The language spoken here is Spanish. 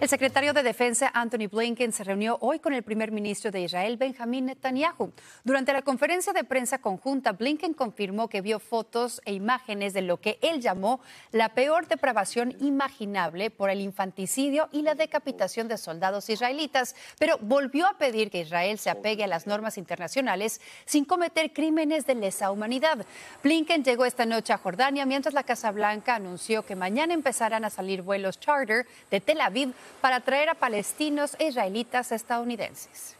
El secretario de Defensa Anthony Blinken se reunió hoy con el primer ministro de Israel Benjamín Netanyahu. Durante la conferencia de prensa conjunta, Blinken confirmó que vio fotos e imágenes de lo que él llamó la peor depravación imaginable por el infanticidio y la decapitación de soldados israelitas, pero volvió a pedir que Israel se apegue a las normas internacionales sin cometer crímenes de lesa humanidad. Blinken llegó esta noche a Jordania mientras la Casa Blanca anunció que mañana empezarán a salir vuelos charter de Tel Aviv para atraer a palestinos e israelitas estadounidenses.